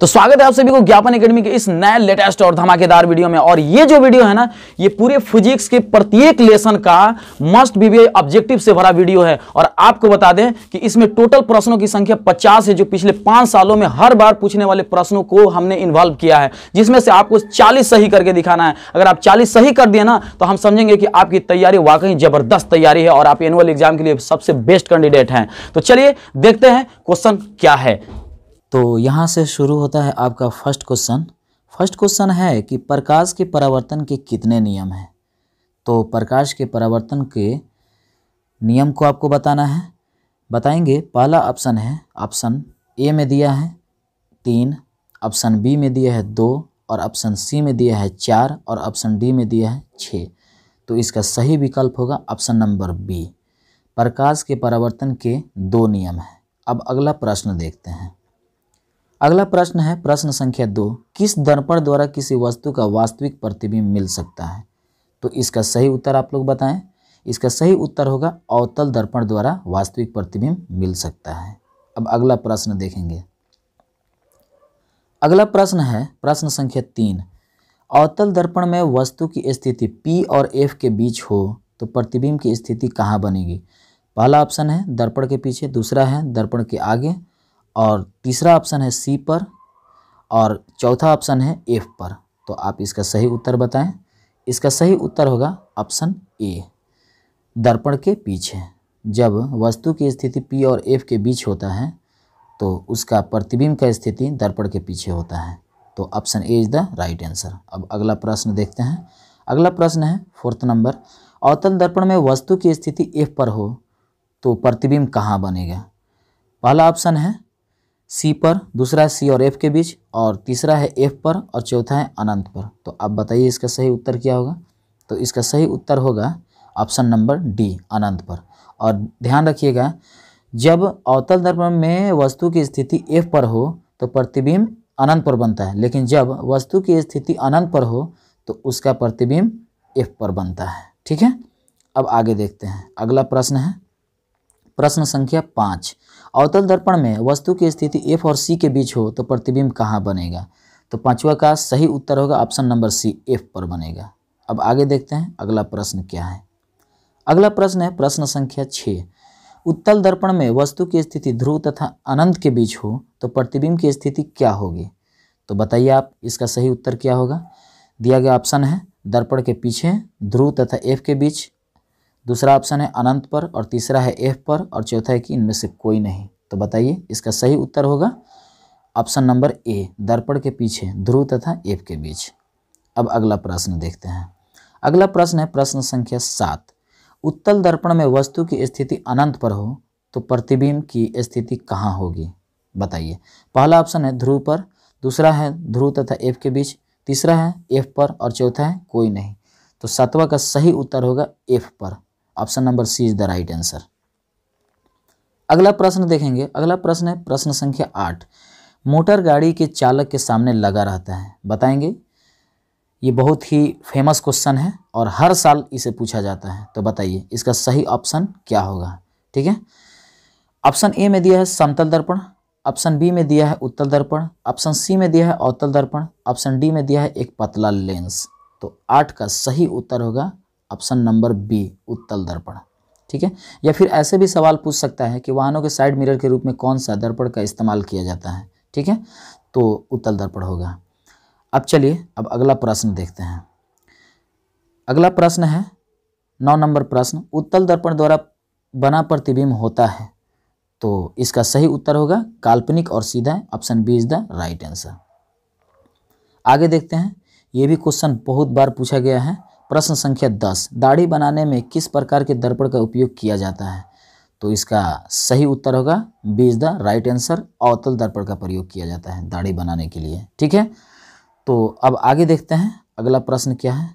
तो स्वागत है आप सभी को ज्ञापन एकेडमी के इस नए लेटेस्ट और धमाकेदार वीडियो में और ये जो वीडियो है ना ये पूरे फिजिक्स के प्रत्येक लेसन का मस्ट बीबीए ऑब्जेक्टिव से भरा वीडियो है और आपको बता दें कि इसमें टोटल प्रश्नों की संख्या पचास है जो पिछले पांच सालों में हर बार पूछने वाले प्रश्नों को हमने इन्वॉल्व किया है जिसमें से आपको चालीस सही करके दिखाना है अगर आप चालीस सही कर दिए ना तो हम समझेंगे कि आपकी तैयारी वाकई जबरदस्त तैयारी है और आप एनुअल एग्जाम के लिए सबसे बेस्ट कैंडिडेट हैं तो चलिए देखते हैं क्वेश्चन क्या है तो यहाँ से शुरू होता है आपका फर्स्ट क्वेश्चन फर्स्ट क्वेश्चन है कि प्रकाश के परावर्तन के कितने नियम हैं तो प्रकाश के परावर्तन के नियम को आपको बताना है बताएंगे पहला ऑप्शन है ऑप्शन ए में दिया है तीन ऑप्शन बी में दिया है दो और ऑप्शन सी में दिया है चार और ऑप्शन डी में दिया है छः तो इसका सही विकल्प होगा ऑप्शन नंबर बी प्रकाश के परावर्तन के दो नियम हैं अब अगला प्रश्न देखते हैं अगला प्रश्न है प्रश्न संख्या दो किस दर्पण द्वारा किसी वस्तु का वास्तविक प्रतिबिंब मिल सकता है तो इसका सही उत्तर आप लोग बताएं इसका सही उत्तर होगा अवतल दर्पण द्वारा वास्तविक प्रतिबिंब मिल सकता है अब अगला प्रश्न देखेंगे अगला प्रश्न है प्रश्न संख्या तीन अवतल दर्पण में वस्तु की स्थिति P और F के बीच हो तो प्रतिबिंब की स्थिति कहाँ बनेगी पहला ऑप्शन है दर्पण के पीछे दूसरा है दर्पण के आगे और तीसरा ऑप्शन है सी पर और चौथा ऑप्शन है एफ पर तो आप इसका सही उत्तर बताएं इसका सही उत्तर होगा ऑप्शन ए दर्पण के पीछे जब वस्तु की स्थिति पी और एफ के बीच होता है तो उसका प्रतिबिंब का स्थिति दर्पण के पीछे होता है तो option A is the right answer अब अगला प्रश्न देखते हैं अगला प्रश्न है फोर्थ नंबर अवतल दर्पण में वस्तु की स्थिति एफ पर हो तो प्रतिबिंब कहाँ बनेगा पहला ऑप्शन है सी पर दूसरा है सी और एफ के बीच और तीसरा है एफ पर और चौथा है अनंत पर तो आप बताइए इसका सही उत्तर क्या होगा तो इसका सही उत्तर होगा ऑप्शन नंबर डी अनंत पर और ध्यान रखिएगा जब अवतल दर्पण में वस्तु की स्थिति एफ पर हो तो प्रतिबिंब अनंत पर बनता है लेकिन जब वस्तु की स्थिति अनंत पर हो तो उसका प्रतिबिंब एफ पर बनता है ठीक है अब आगे देखते हैं अगला प्रश्न है प्रश्न संख्या पाँच अवतल दर्पण में वस्तु की स्थिति एफ और सी के बीच हो तो प्रतिबिंब कहाँ बनेगा तो पांचवा का सही उत्तर होगा ऑप्शन नंबर सी एफ पर बनेगा अब आगे देखते हैं अगला प्रश्न क्या है अगला प्रश्न है प्रश्न संख्या छः उत्तल दर्पण में वस्तु की स्थिति ध्रुव तथा अनंत के बीच हो तो प्रतिबिंब की स्थिति क्या होगी तो बताइए आप इसका सही उत्तर क्या होगा दिया गया ऑप्शन है दर्पण के पीछे ध्रुव तथा एफ के बीच दूसरा ऑप्शन है अनंत पर और तीसरा है एफ पर और चौथा है कि इनमें से कोई नहीं तो बताइए इसका सही उत्तर होगा ऑप्शन नंबर ए दर्पण के पीछे ध्रुव तथा एफ के बीच अब अगला प्रश्न देखते हैं अगला प्रश्न है प्रश्न संख्या सात उत्तल दर्पण में वस्तु की स्थिति अनंत पर हो तो प्रतिबिंब की स्थिति कहाँ होगी बताइए पहला ऑप्शन है ध्रुव पर दूसरा है ध्रुव तथा एफ के बीच तीसरा है एफ पर और चौथा है कोई नहीं तो सातवा का सही उत्तर होगा एफ पर option number C is the right answer अगला प्रश्न देखेंगे अगला प्रश्न है प्रश्न संख्या आठ मोटर गाड़ी के चालक के सामने लगा रहता है बताएंगे ये बहुत ही फेमस क्वेश्चन है और हर साल इसे पूछा जाता है तो बताइए इसका सही ऑप्शन क्या होगा ठीक है ऑप्शन ए में दिया है समतल दर्पण ऑप्शन बी में दिया है उत्तल दर्पण ऑप्शन सी में दिया है अवतल दर्पण ऑप्शन डी में दिया है एक पतला लेंस तो आठ का सही उत्तर होगा ऑप्शन नंबर बी उत्तल दर्पण ठीक है या फिर ऐसे भी सवाल पूछ सकता है कि वाहनों के साइड मिरर के रूप में कौन सा दर्पण का इस्तेमाल किया जाता है ठीक है तो उत्तल दर्पण होगा अब चलिए अब अगला प्रश्न देखते हैं अगला प्रश्न है नौ नंबर प्रश्न उत्तल दर्पण द्वारा बना प्रतिबिंब होता है तो इसका सही उत्तर होगा काल्पनिक और सीधा option B is the right answer आगे देखते हैं ये भी क्वेश्चन बहुत बार पूछा गया है प्रश्न संख्या दस दाढ़ी बनाने में किस प्रकार के दर्पण का उपयोग किया जाता है तो इसका सही उत्तर होगा B is the right answer अवतल दर्पण का प्रयोग किया जाता है दाढ़ी बनाने के लिए ठीक है तो अब आगे देखते हैं अगला प्रश्न क्या है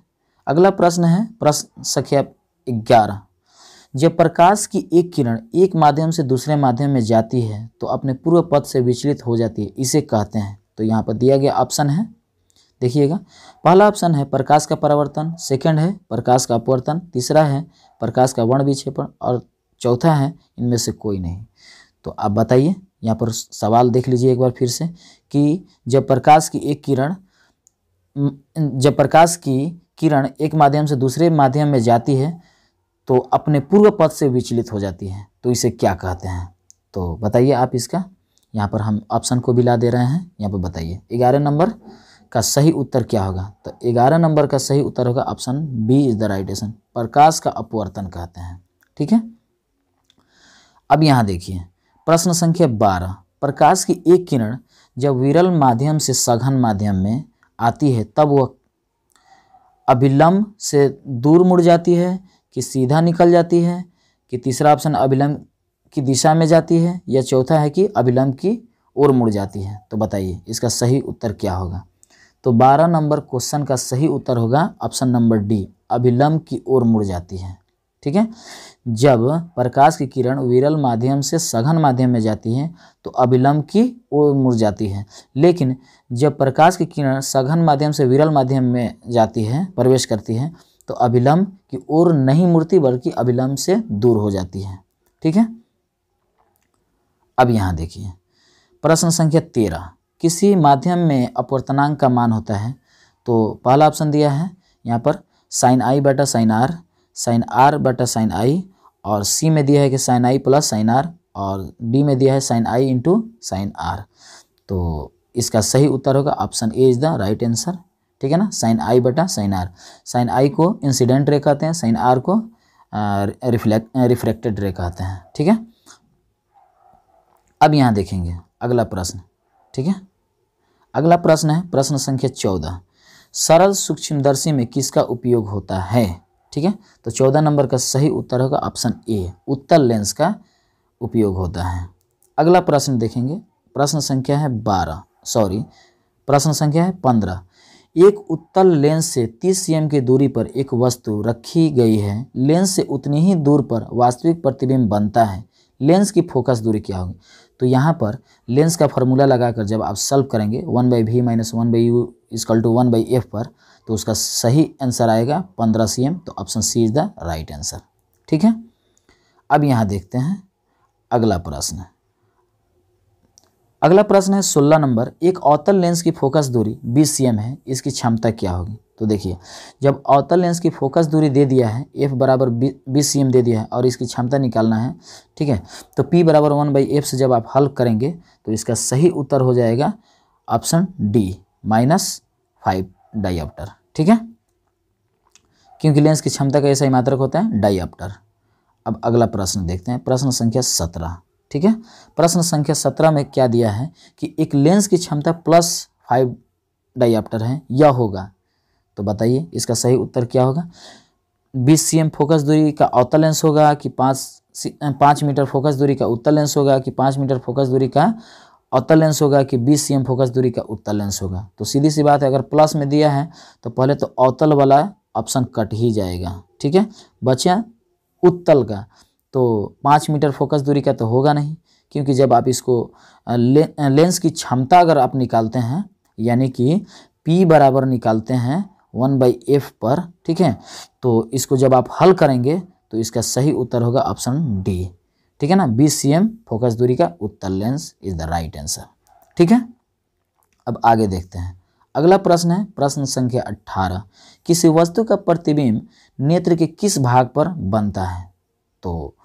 अगला प्रश्न है प्रश्न संख्या ग्यारह जब प्रकाश की एक किरण एक माध्यम से दूसरे माध्यम में जाती है तो अपने पूर्व पथ से विचलित हो जाती है इसे कहते हैं तो यहाँ पर दिया गया ऑप्शन है देखिएगा पहला ऑप्शन है प्रकाश का परावर्तन सेकंड है प्रकाश का अपवर्तन तीसरा है प्रकाश का वर्ण विक्षेपण और चौथा है इनमें से कोई नहीं तो आप बताइए यहाँ पर सवाल देख लीजिए एक बार फिर से कि जब प्रकाश की एक किरण जब प्रकाश की किरण एक माध्यम से दूसरे माध्यम में जाती है तो अपने पूर्व पद से विचलित हो जाती है तो इसे क्या कहते हैं तो बताइए आप इसका यहाँ पर हम ऑप्शन को भी ला दे रहे हैं यहाँ पर बताइए ग्यारह नंबर का सही उत्तर क्या होगा तो ग्यारह नंबर का सही उत्तर होगा option B is the right option प्रकाश का अपवर्तन कहते हैं ठीक है अब यहाँ देखिए प्रश्न संख्या बारह प्रकाश की एक किरण जब विरल माध्यम से सघन माध्यम में आती है तब वह अभिलंब से दूर मुड़ जाती है कि सीधा निकल जाती है कि तीसरा ऑप्शन अभिलंब की दिशा में जाती है या चौथा है कि अभिलंब की ओर मुड़ जाती है तो बताइए इसका सही उत्तर क्या होगा तो 12 नंबर क्वेश्चन का सही उत्तर होगा ऑप्शन नंबर डी अभिलंब की ओर मुड़ जाती है ठीक है जब प्रकाश की किरण विरल माध्यम से सघन माध्यम में जाती है तो अभिलंब की ओर मुड़ जाती है लेकिन जब प्रकाश की किरण सघन माध्यम से विरल माध्यम में जाती है प्रवेश करती है तो अभिलंब की ओर नहीं मुड़ती बल्कि अभिलंब से दूर हो जाती है ठीक है अब यहाँ देखिए प्रश्न संख्या तेरह किसी माध्यम में अपवर्तनांक का मान होता है तो पहला ऑप्शन दिया है यहाँ पर साइन आई बटा साइन आर साइन आर बटा साइन आई और सी में दिया है कि sine i plus sine r और डी में दिया है sine i into sine r तो इसका सही उत्तर होगा option A is the right answer ठीक है ना साइन आई बटा साइन आर साइन आई को इंसिडेंट रे कहते हैं साइन आर को रिफ्लेक्ट रिफ्लेक्टेड रे कहते हैं ठीक है अब यहाँ देखेंगे अगला प्रश्न ठीक है अगला प्रश्न है प्रश्न संख्या चौदह सरल सूक्ष्मदर्शी में किसका उपयोग होता है ठीक है तो चौदह नंबर का सही उत्तर होगा ऑप्शन ए उत्तल लेंस का उपयोग होता है अगला प्रश्न देखेंगे प्रश्न संख्या है बारह सॉरी प्रश्न संख्या है पंद्रह एक उत्तल लेंस से 30 एम की दूरी पर एक वस्तु रखी गई है लेंस से उतनी ही दूर पर वास्तविक प्रतिबिंब बनता है लेंस की फोकस दूरी क्या होगी तो यहाँ पर लेंस का फार्मूला लगाकर जब आप सल्व करेंगे one by v minus one by u is equal to one by f पर तो उसका सही आंसर आएगा पंद्रह सी एम तो option C is the right answer ठीक है अब यहाँ देखते हैं अगला प्रश्न अगला प्रश्न है सोलह नंबर एक अवतल लेंस की फोकस दूरी 20 सी है इसकी क्षमता क्या होगी तो देखिए जब अवतल लेंस की फोकस दूरी दे दिया है एफ बराबर बीस सी दे दिया है और इसकी क्षमता निकालना है ठीक है तो पी बराबर वन बाई एफ से जब आप हल करेंगे तो इसका सही उत्तर हो जाएगा option D minus five dioptre ठीक है क्योंकि लेंस की क्षमता का ऐसा ही मात्रक होता है डाइआप्टर अब अगला प्रश्न देखते हैं प्रश्न संख्या सत्रह ठीक है प्रश्न संख्या सत्रह में क्या दिया है कि एक लेंस की क्षमता प्लस फाइव डाइप्टर है यह होगा तो बताइए इसका सही उत्तर क्या होगा बीस सी फोकस दूरी का अवतल लेंस होगा कि पाँच पाँच मीटर फोकस दूरी का उत्तर लेंस होगा कि पाँच मीटर फोकस दूरी का अवतल लेंस होगा कि बीस सी फोकस दूरी का उत्तर लेंस होगा तो सीधी सी बात है अगर प्लस में दिया है तो पहले तो अवतल वाला ऑप्शन कट ही जाएगा ठीक है बचिया उत्तल का तो पाँच मीटर फोकस दूरी का तो होगा नहीं क्योंकि जब आप इसको ले, लेंस की क्षमता अगर आप निकालते हैं यानी कि पी बराबर निकालते हैं वन बाई एफ पर ठीक है तो इसको जब आप हल करेंगे तो इसका सही उत्तर होगा ऑप्शन डी ठीक है ना बी सी एम फोकस दूरी का उत्तर lens is the right answer ठीक है अब आगे देखते हैं अगला प्रश्न है प्रश्न संख्या अट्ठारह किसी वस्तु का प्रतिबिंब नेत्र के किस भाग पर बनता है तो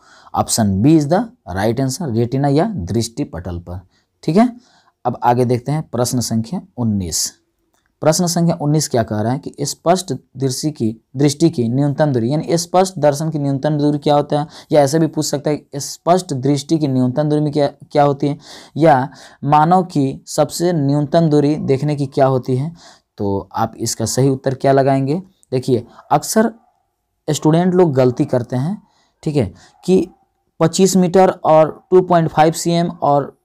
option B is the right answer retina या दृष्टि पटल पर ठीक है अब आगे देखते हैं प्रश्न संख्या उन्नीस प्रश्न संख्या 19 क्या कह रहा है कि स्पष्ट दृष्टि की दृष्टि की न्यूनतम दूरी यानी स्पष्ट दर्शन की न्यूनतम दूरी क्या होता है या ऐसे भी पूछ सकता है स्पष्ट दृष्टि की न्यूनतम दूरी में क्या क्या होती है या मानव की सबसे न्यूनतम दूरी देखने की क्या होती है तो आप इसका सही उत्तर क्या लगाएंगे देखिए अक्सर स्टूडेंट लोग गलती करते हैं ठीक है कि 25 मीटर और 2.5 एम और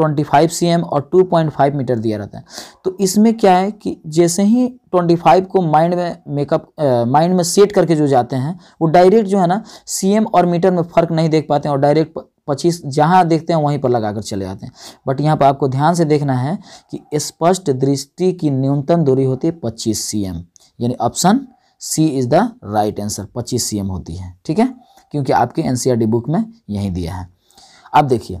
25 एम और 2.5 मीटर दिया रहता है तो इसमें क्या है कि जैसे ही 25 को माइंड में मेकअप माइंड में सेट करके जो जाते हैं वो डायरेक्ट जो है ना एम और मीटर में फ़र्क नहीं देख पाते हैं और डायरेक्ट पच्चीस जहाँ देखते हैं वहीं पर लगाकर चले जाते हैं बट यहाँ पर आपको ध्यान से देखना है कि स्पष्ट दृष्टि की न्यूनतम दूरी होती है पच्चीस सी यानी option C is the right answer पच्चीस सी होती है ठीक है क्योंकि आपके एन बुक e में यही दिया है अब देखिए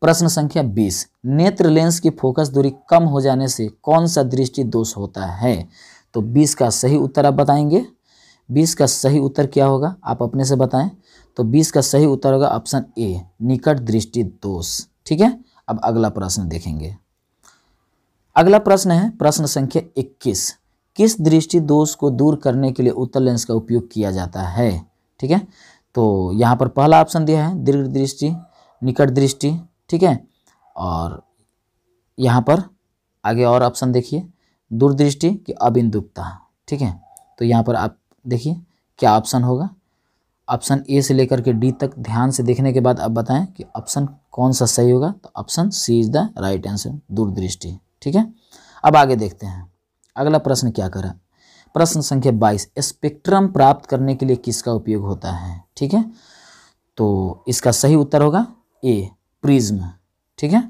प्रश्न संख्या 20 नेत्र लेंस की फोकस दूरी कम हो जाने से कौन सा दृष्टि दोष होता है तो 20 का सही उत्तर आप बताएंगे 20 का सही उत्तर क्या होगा आप अपने से बताएं तो 20 का सही उत्तर होगा ऑप्शन ए निकट दृष्टि दोष ठीक है अब अगला प्रश्न देखेंगे अगला प्रश्न है प्रश्न संख्या 21 किस दृष्टि दोष को दूर करने के लिए उत्तर लेंस का उपयोग किया जाता है ठीक है तो यहाँ पर पहला ऑप्शन दिया है दीर्घ दृष्टि निकट दृष्टि ठीक है और यहाँ पर आगे और ऑप्शन देखिए दूरदृष्टि कि अबिंदुकता ठीक है तो यहाँ पर आप देखिए क्या ऑप्शन होगा ऑप्शन ए से लेकर के डी तक ध्यान से देखने के बाद आप बताएं कि ऑप्शन कौन सा सही होगा तो option C is the right answer दूरदृष्टि ठीक है अब आगे देखते हैं अगला प्रश्न क्या करें प्रश्न संख्या बाईस स्पेक्ट्रम प्राप्त करने के लिए किसका उपयोग होता है ठीक है तो इसका सही उत्तर होगा ए प्रिज्म ठीक है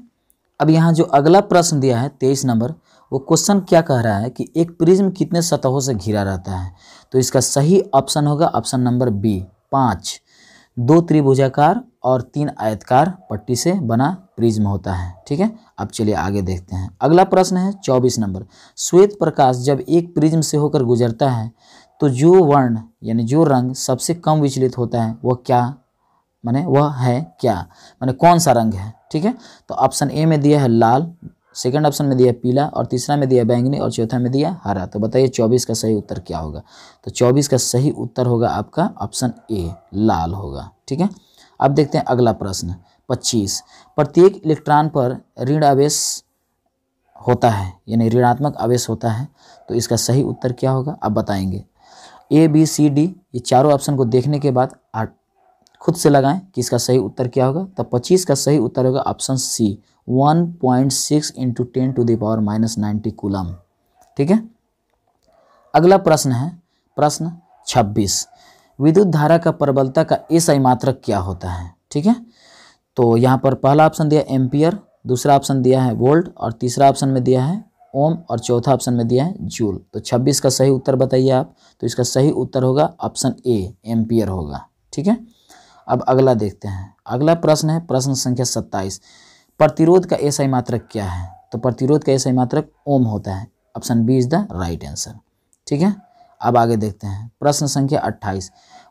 अब यहाँ जो अगला प्रश्न दिया है तेईस नंबर वो क्वेश्चन क्या कह रहा है कि एक प्रिज्म कितने सतहों से घिरा रहता है तो इसका सही ऑप्शन होगा ऑप्शन नंबर बी पाँच दो त्रिभुजाकार और तीन आयतकार पट्टी से बना प्रिज्म होता है ठीक है अब चलिए आगे देखते हैं अगला प्रश्न है चौबीस नंबर श्वेत प्रकाश जब एक प्रिज्म से होकर गुजरता है तो जो वर्ण यानी जो रंग सबसे कम विचलित होता है वह क्या माने वह है क्या माने कौन सा रंग है ठीक है तो ऑप्शन ए में दिया है लाल सेकंड ऑप्शन में दिया पीला और तीसरा में दिया बैंगनी और चौथा में दिया हरा तो बताइए चौबीस का सही उत्तर क्या होगा तो चौबीस का सही उत्तर होगा आपका ऑप्शन ए लाल होगा ठीक है अब देखते हैं अगला प्रश्न पच्चीस प्रत्येक इलेक्ट्रॉन पर ऋण आवेश होता है यानी ऋणात्मक आवेश होता है तो इसका सही उत्तर क्या होगा अब बताएंगे ए बी सी डी ये चारों ऑप्शन को देखने के बाद खुद से लगाएं कि इसका सही उत्तर क्या होगा तो 25 का सही उत्तर होगा option C one point six into ten to the power minus ninety coulomb ठीक है अगला प्रश्न है प्रश्न छब्बीस विद्युत धारा का प्रबलता का एसआई मात्रक क्या होता है ठीक है तो यहाँ पर पहला ऑप्शन दिया एम्पियर दूसरा ऑप्शन दिया है वोल्ट और तीसरा ऑप्शन में दिया है ओम और चौथा ऑप्शन में दिया है जूल तो 26 का सही उत्तर बताइए आप तो इसका सही उत्तर होगा ऑप्शन ए एम्पियर होगा ठीक है अब अगला देखते हैं अगला प्रश्न है प्रश्न संख्या सत्ताईस प्रतिरोध का एसआई मात्रक क्या है तो प्रतिरोध का एसआई मात्रक ओम होता है option B is the right answer ठीक है अब आगे देखते हैं प्रश्न संख्या अट्ठाईस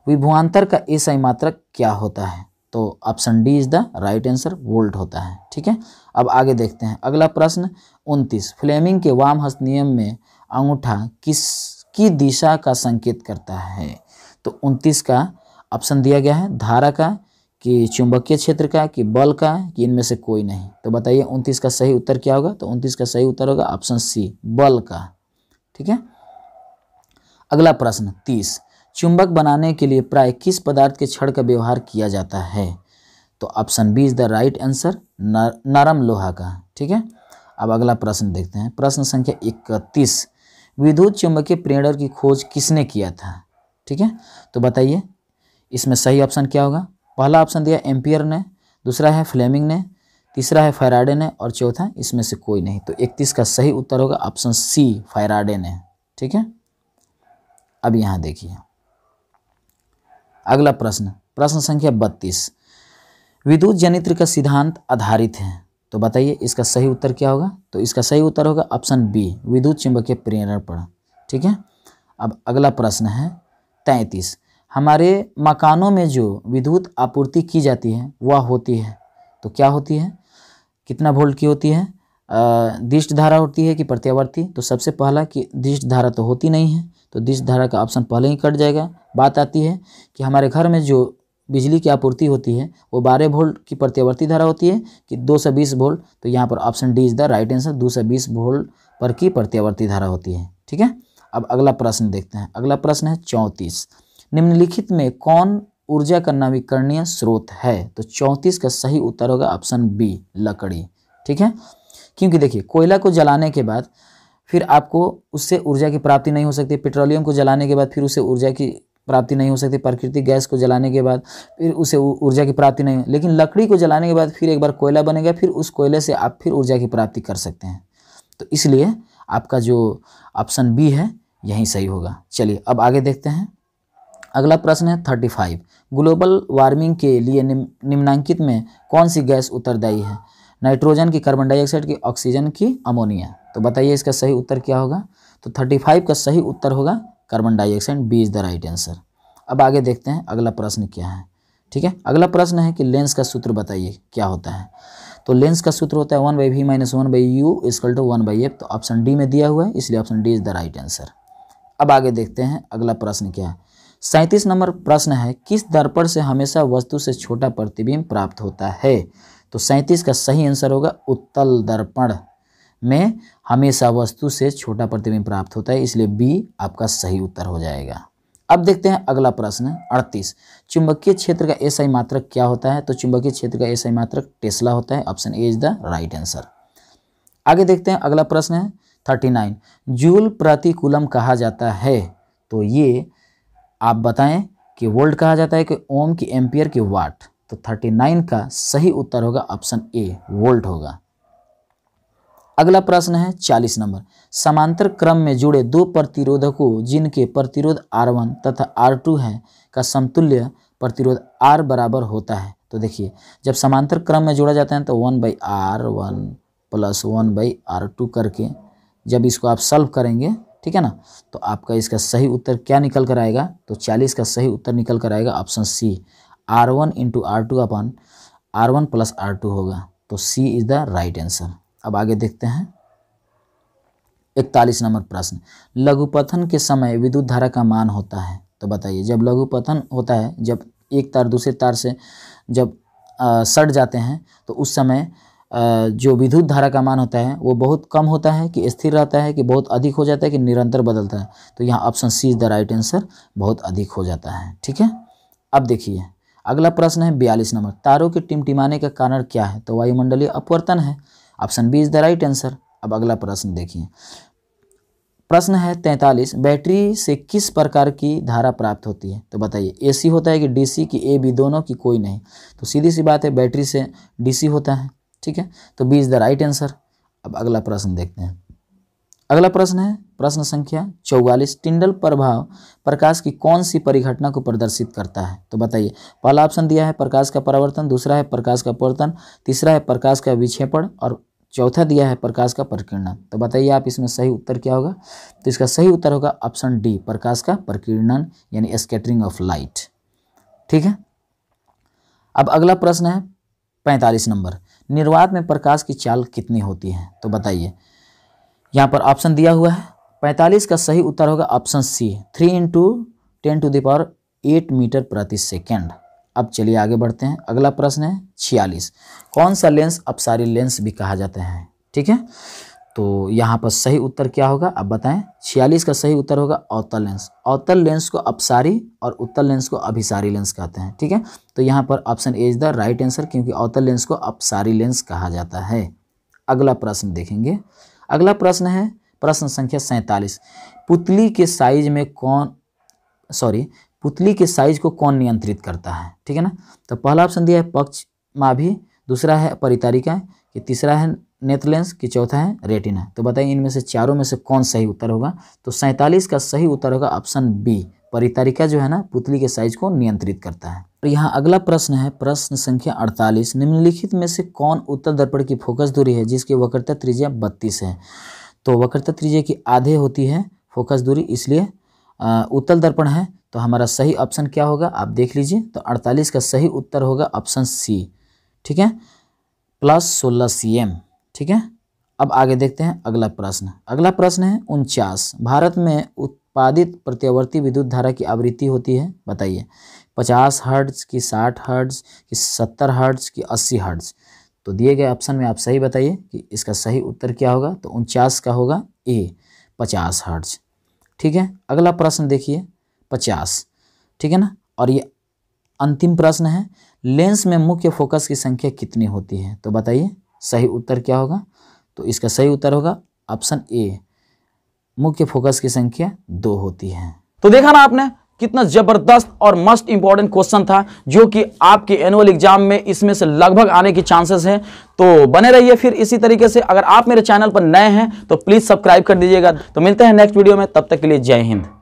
विभुआंतर का एसआई मात्रक क्या होता है तो option D is the right answer volt होता है ठीक है अब आगे देखते हैं अगला प्रश्न उनतीस फ्लेमिंग के वाम हस्त नियम में अंगूठा किस की दिशा का संकेत करता है तो उनतीस का ऑप्शन दिया गया है धारा का कि चुंबकीय क्षेत्र का कि बल का कि इनमें से कोई नहीं तो बताइए उनतीस का सही उत्तर क्या होगा तो उनतीस का सही उत्तर होगा ऑप्शन सी बल का ठीक है अगला प्रश्न तीस चुंबक बनाने के लिए प्राय किस पदार्थ के क्षण का व्यवहार किया जाता है तो option B is the right answer नरम लोहा का ठीक है अब अगला प्रश्न देखते हैं प्रश्न संख्या इकतीस विद्युत चुंबकीय प्रेरणर की खोज किसने किया था ठीक है तो बताइए इसमें सही ऑप्शन क्या होगा पहला ऑप्शन दिया एम्पियर ने दूसरा है फ्लेमिंग ने तीसरा है फायराडे ने और चौथा इसमें से कोई नहीं तो इकतीस का सही उत्तर होगा ऑप्शन सी फायराडे ने ठीक है अब यहाँ देखिए अगला प्रश्न प्रश्न संख्या बत्तीस विद्युत जनित्र का सिद्धांत आधारित है तो बताइए इसका सही उत्तर क्या होगा तो इसका सही उत्तर होगा ऑप्शन बी विद्युत चुंबकीय प्रेरण पर ठीक है अब अगला प्रश्न है तैंतीस हमारे मकानों में जो विद्युत आपूर्ति की जाती है वह होती है तो क्या होती है कितना वोल्ट की होती है दिष्ट धारा होती है कि प्रत्यावर्ती तो सबसे पहला कि दिष्ट धारा तो होती नहीं है तो दिष्ट धारा का ऑप्शन पहले ही कट जाएगा बात आती है कि हमारे घर में जो बिजली की आपूर्ति होती है वो बारह वोल्ट की प्रत्यावर्ती धारा होती है कि दो सौ बीस वोल्ट तो यहाँ पर option D is the right answer दो सौ बीस वोल्ट पर की प्रत्यावर्ती धारा होती है ठीक है अब अगला प्रश्न देखते हैं अगला प्रश्न है चौंतीस निम्नलिखित में कौन ऊर्जा का नवीकरणीय स्रोत है तो चौंतीस का सही उत्तर होगा ऑप्शन बी लकड़ी ठीक है क्योंकि देखिए कोयला को जलाने के बाद फिर आपको उससे ऊर्जा की प्राप्ति नहीं हो सकती पेट्रोलियम को जलाने के बाद फिर उसे ऊर्जा की प्राप्ति नहीं हो सकती प्राकृतिक गैस को जलाने के बाद फिर उसे ऊर्जा की प्राप्ति नहीं लेकिन लकड़ी को जलाने के बाद फिर एक बार कोयला बनेगा फिर उस कोयले से आप फिर ऊर्जा की प्राप्ति कर सकते हैं तो इसलिए आपका जो ऑप्शन बी है यही सही होगा चलिए अब आगे देखते हैं अगला प्रश्न है थर्टी फाइव ग्लोबल वार्मिंग के लिए निम्नांकित में कौन सी गैस उत्तरदायी है नाइट्रोजन की कार्बन डाइऑक्साइड की ऑक्सीजन की अमोनिया तो बताइए इसका सही उत्तर क्या होगा तो थर्टी फाइव का सही उत्तर होगा carbon dioxide B is the right answer अब आगे देखते हैं अगला प्रश्न क्या है ठीक है अगला प्रश्न है कि लेंस का सूत्र बताइए क्या होता है तो लेंस का सूत्र होता है one by v minus one by u is equal to one by f तो ऑप्शन डी में दिया हुआ है इसलिए option D is the right answer अब आगे देखते हैं अगला प्रश्न क्या है सैंतीस नंबर प्रश्न है किस दर्पण से हमेशा वस्तु से छोटा प्रतिबिंब प्राप्त होता है तो सैंतीस का सही आंसर होगा उत्तल दर्पण में हमेशा वस्तु से छोटा प्रतिबिंब प्राप्त होता है इसलिए बी आपका सही उत्तर हो जाएगा अब देखते हैं अगला प्रश्न अड़तीस चुंबकीय क्षेत्र का एसआई मात्रक क्या होता है तो चुंबकीय क्षेत्र का एसआई मात्रक टेस्ला होता है option A is the right answer आगे देखते हैं अगला प्रश्न है थर्टी नाइन जूल प्रति कूलम कहा जाता है तो ये आप बताएं कि वोल्ट कहा जाता है कि ओम की एम्पियर की वाट तो 39 का सही उत्तर होगा ऑप्शन ए वोल्ट होगा अगला प्रश्न है 40 नंबर समांतर क्रम में जुड़े दो प्रतिरोधकों जिनके प्रतिरोध आर वन तथा आर टू है का समतुल्य प्रतिरोध आर बराबर होता है तो देखिए जब समांतर क्रम में जोड़ा जाता है तो one by R one plus one by R two करके जब इसको आप सल्व करेंगे ठीक है ना तो आपका इसका सही उत्तर क्या निकल कर आएगा तो चालीस का सही उत्तर निकल कर आएगा option C R one into R two upon R one plus R two होगा तो C is the right answer अब आगे देखते हैं इकतालीस नंबर प्रश्न लघुपथन के समय विद्युत धारा का मान होता है तो बताइए जब लघुपथन होता है जब एक तार दूसरे तार से जब सड़ जाते हैं तो उस समय जो विद्युत धारा का मान होता है वो बहुत कम होता है कि स्थिर रहता है कि बहुत अधिक हो जाता है कि निरंतर बदलता है तो यहाँ option C is the right answer बहुत अधिक हो जाता है ठीक है अब देखिए अगला प्रश्न है बयालीस नंबर तारों के टिमटिमाने का कारण क्या है तो वायुमंडलीय अपवर्तन है option B is the right answer अब अगला प्रश्न देखिए प्रश्न है तैंतालीस बैटरी से किस प्रकार की धारा प्राप्त होती है तो बताइए एसी होता है कि डीसी की ए बी दोनों की कोई नहीं तो सीधी सी बात है बैटरी से डीसी होता है ठीक है तो B is the right answer अब अगला प्रश्न देखते हैं अगला प्रश्न है प्रश्न संख्या चौवालीस टिंडल प्रभाव प्रकाश की कौन सी परिघटना को प्रदर्शित करता है तो बताइए पहला ऑप्शन दिया है प्रकाश का परावर्तन दूसरा है प्रकाश का परिवर्तन तीसरा है प्रकाश का विक्षेपण और चौथा दिया है प्रकाश का प्रकीर्णन तो बताइए आप इसमें सही उत्तर क्या होगा तो इसका सही उत्तर होगा ऑप्शन डी प्रकाश का प्रकीर्णन यानी स्केटरिंग ऑफ लाइट ठीक है अब अगला प्रश्न है पैंतालीस नंबर निर्वात में प्रकाश की चाल कितनी होती है तो बताइए यहाँ पर ऑप्शन दिया हुआ है पैंतालीस का सही उत्तर होगा option C three into ten to the power eight metre प्रति सेकेंड अब चलिए आगे बढ़ते हैं अगला प्रश्न है छियालीस कौन सा लेंस अपसारी लेंस भी कहा जाता है ठीक है तो यहाँ पर सही उत्तर क्या होगा आप बताएं छियालीस का सही उत्तर होगा अवतल लेंस अवतल लेंस को अपसारी और उत्तल लेंस को अभिसारी लेंस कहते हैं ठीक है तो यहाँ पर option A is the right answer क्योंकि अवतल लेंस को अपसारी लेंस कहा जाता है अगला प्रश्न देखेंगे अगला प्रश्न है प्रश्न संख्या सैंतालीस पुतली के साइज में कौन सॉरी पुतली के साइज को कौन नियंत्रित करता है ठीक है ना तो पहला ऑप्शन दिया है पक्ष माभी दूसरा है परितारिका कि तीसरा है नेथलेंस की चौथा है रेटिना तो बताइए इनमें से चारों में से कौन सही उत्तर होगा तो सैंतालीस का सही उत्तर होगा ऑप्शन बी परितारिका जो है ना पुतली के साइज को नियंत्रित करता है और यहाँ अगला प्रश्न है प्रश्न संख्या 48 निम्नलिखित में से कौन उत्तर दर्पण की फोकस दूरी है जिसकी वक्रता त्रिज्या बत्तीस है तो वक्रता त्रिज्या की आधे होती है फोकस दूरी इसलिए उत्तल दर्पण है तो हमारा सही ऑप्शन क्या होगा आप देख लीजिए तो 48 का सही उत्तर होगा ऑप्शन सी ठीक है प्लस सोलह सी एम ठीक है अब आगे देखते हैं अगला प्रश्न अगला प्रश्न है उनचास भारत में उत्पादित प्रत्यावर्ती विद्युत धारा की आवृत्ति होती है बताइए पचास हर्ट्ज की साठ हर्ट्ज की सत्तर हर्ट्ज की अस्सी हर्ट्ज तो दिए गए ऑप्शन में आप सही बताइए कि इसका सही उत्तर क्या होगा तो उनचास का होगा ए पचास हर्ट्ज ठीक है अगला प्रश्न देखिए पचास ठीक है ना और ये अंतिम प्रश्न है लेंस में मुख्य फोकस की संख्या कितनी होती है तो बताइए सही उत्तर क्या होगा तो इसका सही उत्तर होगा ऑप्शन ए मुख्य फोकस की संख्या दो होती है तो देखा ना आपने कितना जबरदस्त और मस्ट इंपॉर्टेंट क्वेश्चन था जो कि आपके एनुअल एग्जाम में इसमें से लगभग आने की चांसेस हैं तो बने रहिए फिर इसी तरीके से अगर आप मेरे चैनल पर नए हैं तो प्लीज़ सब्सक्राइब कर दीजिएगा तो मिलते हैं नेक्स्ट वीडियो में तब तक के लिए जय हिंद